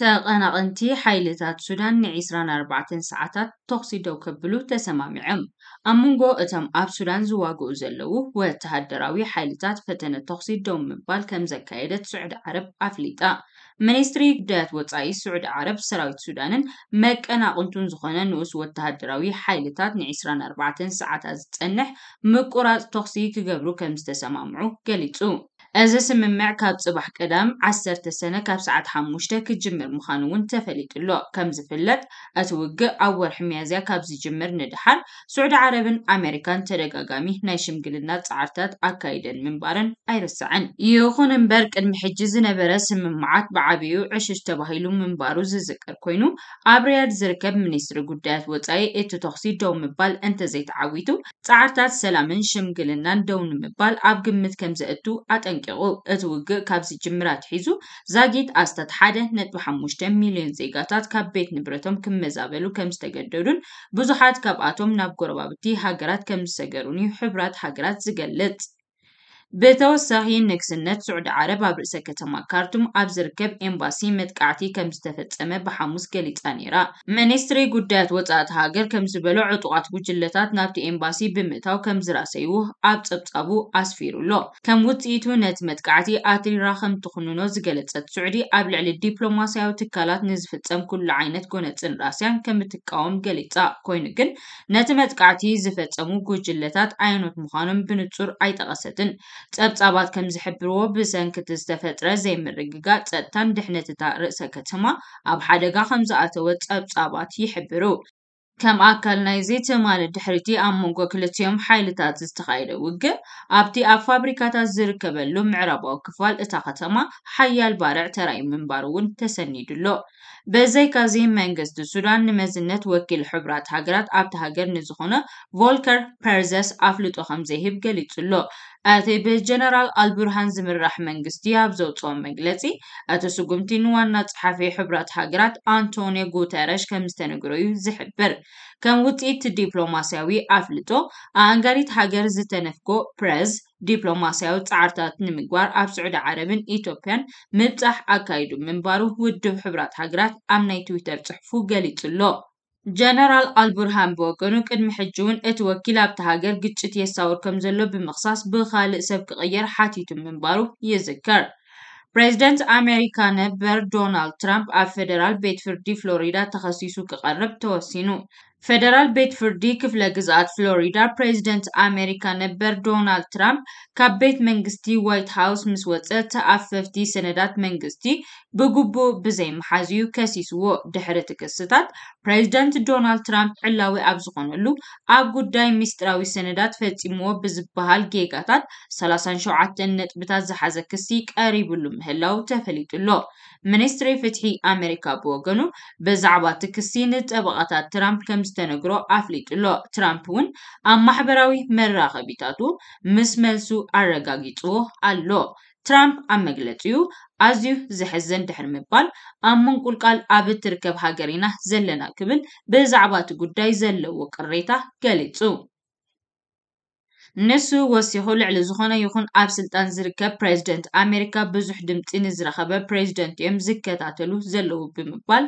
ተቐናቐንቲ ሓይልታት ሱዳን ን24 ሰዓታት ተኽሲ ደው ከብሉ ተሰማሚዖም ኣብ መንጎ እቶም ኣብ ሱዳን ዝዋግኡ ዘለዉ ወተሃደራዊ ሓይልታት ፈተነ ተኽሲ ደው ምባል ከም ዘካየደት ስዑድ ዓረብ ኣፍሊጣ ሚኒስትሪ ጉዳያት ወፃኢ ስዑድ ዓረብ ሰራዊት ሱዳንን መቀናቕንቱን ዝኾነ ንኡስ ወተሃደራዊ ሓይልታት ን24 ሰዓታት ዝፀንሕ ምቁራፅ ተኽሲ ክገብሩ ከም ዝተሰማምዑ ገሊጹ እዚ ስምምዕ ካብ ፅባሕ 1 10 ሰነ ካብ ሰዓት ሓሙሽተ ክጅምር ምዃኑ እውን ተፈሊጡሎ ከም ዝፍለጥ እቲ ውግእ ኣብ ወርሒ መያዝያ ካብ ዝጅምር ንድሓን ስዑድ ዓረብን ኣሜሪካን ተደጋጋሚ ናይ ሽምግልና ፃዕርታት ኣካይደን ምንባርን ኣይርስዕን ይኹን እምበር ቅድሚ ሕጂ ዝነበረ ስምምዓት ብዓብዩ ዕሽሽ ተባሂሉ ምንባሩ ዝዝቅር ኮይኑ ኣብ ርያድ ዝርከብ ሚኒስትሪ ጉዳያት ወፃኢ እቲ ተኽሲ ደው ምባል እንተዘይተዓዊቱ ፃዕርታት ሰላምን ሽምግልናን ደው ንምባል ኣብ ግምት ከም ዘእቱ ኣጠን ተጠንቂቑ እቲ ውግእ ካብዚ ጅምራት ሒዙ ዛጊት ኣስታት ሓደ ነጥቢ ሓሙሽተ ሚልዮን ዜጋታት ካብ ቤት ንብረቶም ክመዛበሉ ከም ዝተገደዱን ብዙሓት ካብኣቶም ናብ ጎረባብቲ ሃገራት ከም ዝሰገሩን እዩ ሕቡራት ሃገራት ዝገልጽ ብተወሳኺ ንግስነት ስዑድ ዓረብ ኣብ ርእሰ ከተማ ካርቱም ኣብ ዝርከብ ኤምባሲ መጥቃዕቲ ከም ዝተፈፀመ ብሓሙስ ገሊጻ ነይራ ሚኒስትሪ ጉዳያት ወፃእቲ ሃገር ከም ዝበሎ ዕጡቓት ጉጅለታት ናብቲ ኤምባሲ ብምእታው ከም ዝራሰይዎ ኣብ ፀብፃቡ ኣስፊሩሎ ከም ውፅኢቱ ነቲ መጥቃዕቲ ኣትሪራ ከም ትኽንኖ ዝገለፀት ስዑዲ ኣብ ልዕሊ ዲፕሎማስያዊ ትካላት ንዝፍፀም ኩሉ ዓይነት ጎነፅን ራስያን ከም እትቃወም ገሊፃ ኮይኑ ግን ነቲ መጥቃዕቲ ዝፈጸሙ ጉጅለታት ዓይነት ምዃኖም ብንጹር ኣይጠቐሰትን ጸብጻባት ከም ዝሕብርዎ ብሰንኪቲ ዝተፈጥረ ዘይምርግጋ ፀጥታን ድሕነት እታ ርእሰ ከተማ ኣብ ሓደጋ ከም ዝኣተወ ጸብጻባት ይሕብሩ። ከም ኣካል ናይዚ ትማሊ ድሕሪቲ ኣብ መንጎ ክልትዮም ሓይልታት ዝተኻየደ ውግእ ኣብቲ ኣብ ፋብሪካታት ዝርከበሉ ምዕራባዊ ክፋል እታ ከተማ ሓያል ባርዕ ተራእዩ ምንባር እውን ተሰኒዱሎ። በዘይ በዘይካዚ መንግስቲ ሱዳን ንመዝነት ወኪል ሕቡራት ሃገራት ኣብቲ ሃገር ንዝኾነ ቮልከር ፐርዘስ ኣፍልጦ ከም ዘይህብ ገሊጹ እቲ ብጀነራል ኣልቡርሃን ዝምራሕ መንግስቲ ኣብ ዘውፅኦም መግለፂ እቲ ስጉምቲ ንዋና ፀሓፊ ሕብረት ሃገራት ኣንቶኒዮ ጉተረሽ ከም ዝተነግሮ እዩ ዝሕብር ከም ውፅኢት ዲፕሎማስያዊ ኣፍልጦ ኣንጋሪት ሃገር ዝተነፍጎ ፕረዝ ዲፕሎማስያዊ ፃዕርታት ንምግባር ኣብ ስዑድ ዓረብን ኢትዮጵያን ምብፃሕ ኣካይዱ ምንባሩ ውድብ ሕብራት ሃገራት ኣብ ናይ ትዊተር ፅሑፉ ገሊፁ ኣሎ ጀነራል ኣልቡርሃን ብወገኑ ቅድሚ ሕጂ እውን እቲ ወኪል ኣብቲ ሃገር ግጭት የሳውር ከም ዘሎ ብምኽሳስ ብኻልእ ሰብ ክቕየር ሓቲቱ ምንባሩ ይዝከር። ፕሬዚደንት ኣሜሪካ ነበር ዶናልድ ትራምፕ ኣብ ፌደራል ቤት ፍርዲ ፍሎሪዳ ተኸሲሱ ክቐርብ ተወሲኑ ፌደራል ቤት ፍርዲ ክፍለ ግዛት ፍሎሪዳ ፕሬዚደንት ኣሜሪካ ነበር ዶናልድ ትራምፕ ካብ ቤት መንግስቲ ዋይት ሃውስ ምስ ወፀ ተኣፈፍቲ ሰነዳት መንግስቲ ብግቡእ ብዘይመሓዝ እዩ ከሲስዎ ድሕሪ እቲ ክስታት ፕሬዚደንት ዶናልድ ትራምፕ ዕላዊ ኣብ ዝኾነሉ ኣብ ጉዳይ ሚስጥራዊ ሰነዳት ፈፂምዎ ብዝበሃል ጌጋታት 37 ነጥብታት ዝሓዘ ክሲ ቀሪብሉ ምህላው ተፈሊጡሎ ሚኒስትሪ ፍትሒ ኣሜሪካ ብወገኑ ብዛዕባ እቲ ክሲ ንጠበቃታት ትራምፕ ከም ምስ ተነግሮ ኣፍሊጡሎ ትራምፕ እውን ኣብ ማሕበራዊ መራኸቢታቱ ምስ መልሱ ኣረጋጊፅዎ ኣሎ ትራምፕ ኣብ መግለፂኡ ኣዝዩ ዘሕዝን ድሕሪ ምባል ኣብ ምንቁልቃል ኣብ እትርከብ ሃገርና ዘለና ክብል ብዛዕባ እቲ ጉዳይ ዘለዎ ቅሬታ ገሊፁ ንሱ ወሲኹ ልዕሊ ዝኾነ ይኹን ኣብ ስልጣን ዝርከብ ፕሬዚደንት ኣሜሪካ ብዙሕ ድምፂ ንዝረኸበ ፕሬዚደንት እዮም ዝከታተሉ ዘለዉ ብምባል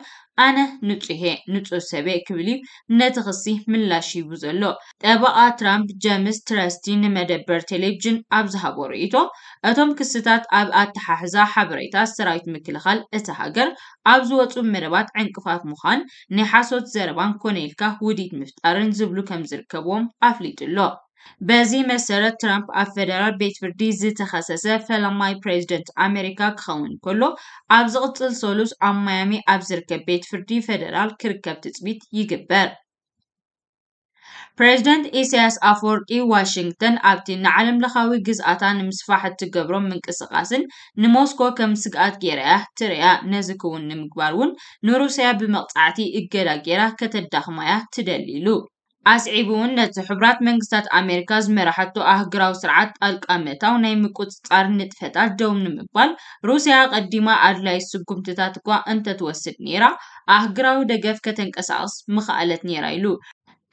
ኣነ ንጹሄ ንጹህ ሰበ ክብል እዩ ነቲ ክሲ ምላሽ ይቡ ዘሎ ጠበቃ ትራምፕ ጀምስ ትረስቲ ንመደበር ቴሌቭዥን ኣብ ዝሃቦ ርእቶ እቶም ክስታት ኣብ ኣተሓሕዛ ሓበሬታ ሰራዊት ምክልኻል እቲ ሃገር ኣብ ዝወፁ መደባት ዕንቅፋት ምዃን ናይ ሓሶት ዘረባን ኮነ ኢልካ ውዲት ምፍጣርን ዝብሉ ከም ዝርከብዎም ኣፍሊጡ ኣሎ በዚህ መሰረት ትራምፕ ኣብ ፈደራል ቤት ፍርዲ ዝተኸሰሰ ፈላማይ ፕሬዚደንት ኣሜሪካ ክኸውን ከሎ ኣብ ዝቕፅል ሰሉስ ኣብ ማያሚ ኣብ ዝርከብ ቤት ፍርዲ ፈደራል ክርከብ ትፅቢት ይግበር ፕሬዚደንት ኢሳያስ ኣፈወርቂ ዋሽንግተን ኣብቲ ንዓለም ለኻዊ ግዝኣታ ንምስፋሕ እትገብሮም ምንቅስቓስን ንሞስኮ ከም ስግኣት ገይራያ ትርያ ነዚ ክውን ንምግባር እውን ንሩስያ ብመቕፃዕቲ እገዳ ገይራ ከተዳኽማያ ትደሊ ኢሉ ኣስዒቡ'ውን ነቲ ሕቡራት መንግስታት ኣሜሪካ ዝመራሕቱ ኣህጉራዊ ስርዓት ጣልቃ ምእታው ናይ ምቁፅፃር ንጥፈታት ደው ንምባል ሩስያ ቀዲማ ኣድላይ ስጉምትታት እኳ እንተትወስድ ነይራ ኣህጉራዊ ደገፍ ከተንቀሳቅስ ምኽኣለት ነይራ ኢሉ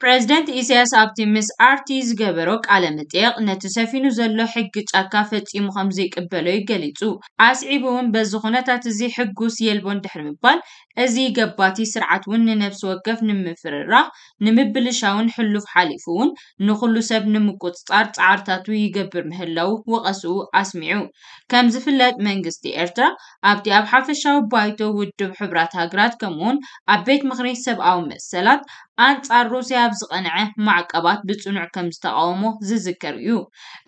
ፕረዚደንት ኢሳያስ ኣብቲ ምስ ኣርቲ ዝገበሮ ቃለ መጠየቅ ነቲ ሰፊኑ ዘሎ ሕጊ ጫካ ፈፂሙ ከም ዘይቅበሎ ገሊፁ ኣስዒቡ እውን በዚ ኩነታት እዚ ሕጉስ የልቦ እንድሕር ምባል እዚ ገባቲ ስርዓት እውን ንነብሲ ወከፍ ንምፍርራህ ንምብልሻውን ሕሉፍ ሓሊፉ እውን ንኩሉ ሰብ ንምቁፅፃር ፃዕርታቱ ይገብር ምህላው ወቐስኡ ኣስሚዑ ከም ዝፍለጥ መንግስቲ ኤርትራ ኣብቲ ኣብ ሓፈሻዊ ባይቶ ውድብ ሕቡራት ሃገራት ከምኡውን ኣብ ቤት ምክሪ ሰብኣዊ መሰላት ኣንጻር ሩስያ ብዝቐንዐ ማዕቀባት ብጽኑዕ ከም ዝተቃወሞ ዝዝከር እዩ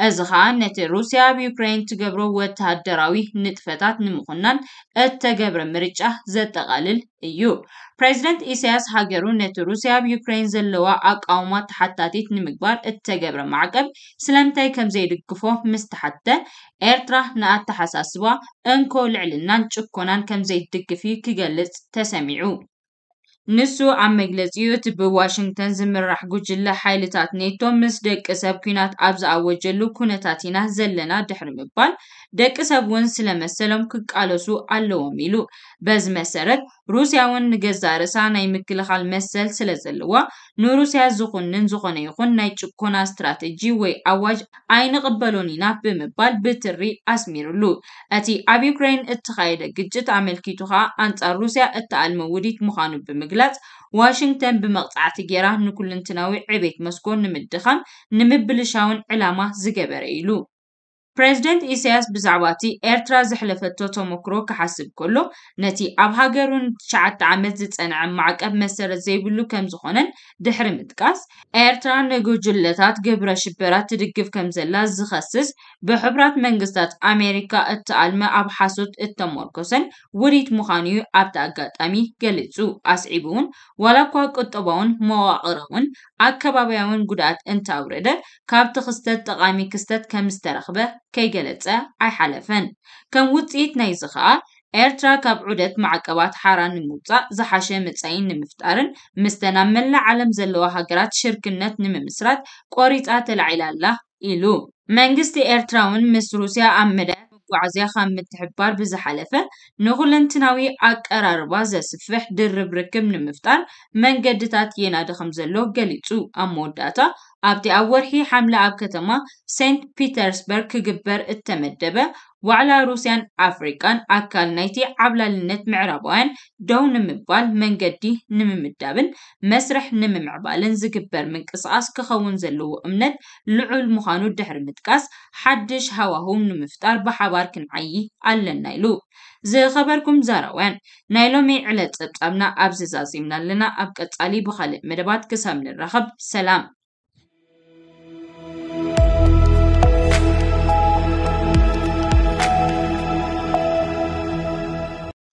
እዚ ከዓ ነቲ ሩስያ ብዩክሬን ትገብሮ ወተሃደራዊ ንጥፈታት ንምኹናን እተገብረ ምርጫ ዘጠቓልል እዩ ፕሬዚደንት ኢሳያስ ሃገሩ ነቲ ሩስያ ብዩክሬን ዘለዋ ኣቃውማ ተሓታቲት ንምግባር እተገብረ ማዕቀብ ስለምንታይ ከም ዘይድግፎ ምስተሓተ ኤርትራ ንኣተሓሳስባ እንኮ ልዕልናን ጭኮናን ከም ዘይትድግፍ ክገልጽ ተሰሚዑ ንሱ ኣብ መግለፂኡ እቲ ብዋሽንግተን ዝምራሕ ጉጅለ ሓይልታት ኔቶ ምስ ደቂ ሰብ ኩናት ኣብ ዝኣወጀሉ ኩነታት ኢና ዘለና ድሕሪ ምባል ደቂ ሰብ እውን ስለመሰሎም ክቃለሱ ኣለዎም ኢሉ። በዚ መሰረት ሩስያ እውን ንገዛ ርእሳ ናይ ምክልኻል መሰል ስለ ዘለዋ ንሩስያ ዝኹንን ዝኾነ ይኹን ናይ ጭኮና ስትራቴጂ ወይ ኣዋጅ ኣይንቕበሎን ኢና ብምባል ብትሪ ኣስሚሩሉ እቲ ኣብ ዩክሬን እተኻየደ ግጭት ኣመልኪቱ ከዓ ኣንጻር ሩስያ እተኣልመ ውዲት ምዃኑ ብምግላጽ ዋሽንግተን ብመቕጻዕቲ ጌራ ንኩልንትናዊ ዕቤት መስኮ ንምድኻም ንምብልሻውን ዕላማ ዝገበረ ኢሉ ፕሬዚደንት ኢሳያስ ብዛዕባ እቲ ኤርትራ ዘሕለፈቶ ተመክሮ ክሓስብ ከሎ ነቲ ኣብ ሃገሩን ትሽዓተ ዓመት ዝፀንዐ ማዕቀብ መሰረት ዘይብሉ ከም ዝኾነን ድሕሪ ምጥቃስ ኤርትራ ንጉጅለታት ግብረ ሽበራት ትድግፍ ከም ዘላ ዝኸስስ ብሕቡራት መንግስታት ኣሜሪካ እተኣልመ ኣብ ሓሶት እተመርኮሰን ውሪት ምዃኑ እዩ ኣብቲ ኣጋጣሚ ገሊፁ ኣስዒቡ እውን ዋላ እኳ ቁጠባውን መዋቕራውን ኣከባብያውን ጉድኣት እንተኣብረደ ካብቲ ክስተት ጠቃሚ ክስተት ከም ዝተረኽበ ከይገለጸ ኣይሓለፈን ከም ውፅኢት ናይዚ ከዓ ኤርትራ ካብ ዑደት ማዕቀባት ሓራ ንምውፃእ ዝሓሸ መጻኢን ንምፍጣርን ምስተን ኣብ መላእ ዓለም ዘለዋ ሃገራት ሽርክነት ንምምስራት ቆሪፃ ተላዒላ ኣላ ኢሉ መንግስቲ ኤርትራ እውን ምስ ሩስያ ኣብ መዳያት መጓዓዝያ ካብ ምትሕባር ብዝሓለፈ ንኩለንትናዊ ኣቀራርባ ዘስፍሕ ድርብ ርክብ ንምፍጣር መንገድታት የናዲ ከም ዘሎ ገሊፁ ኣብ መወዳእታ ابتي اورهي حملة اب سانت بيترسبرغ كجبر التمدبة وعلى روسيان افريقان اكال نايتي عبلا لنت معرابوان دو نمبال من قدي نممدابن مسرح نممعبالن زكبر من قصاص كخون زلو امنت لعو المخانو دحر متقاس حدش هواهو نمفتار بحبار كنعيي اللن نايلو زي خبركم زاروان نايلو مي علا تبتابنا ابززازي منالنا ابكتالي بخالي مدبات كسامن الرخب سلام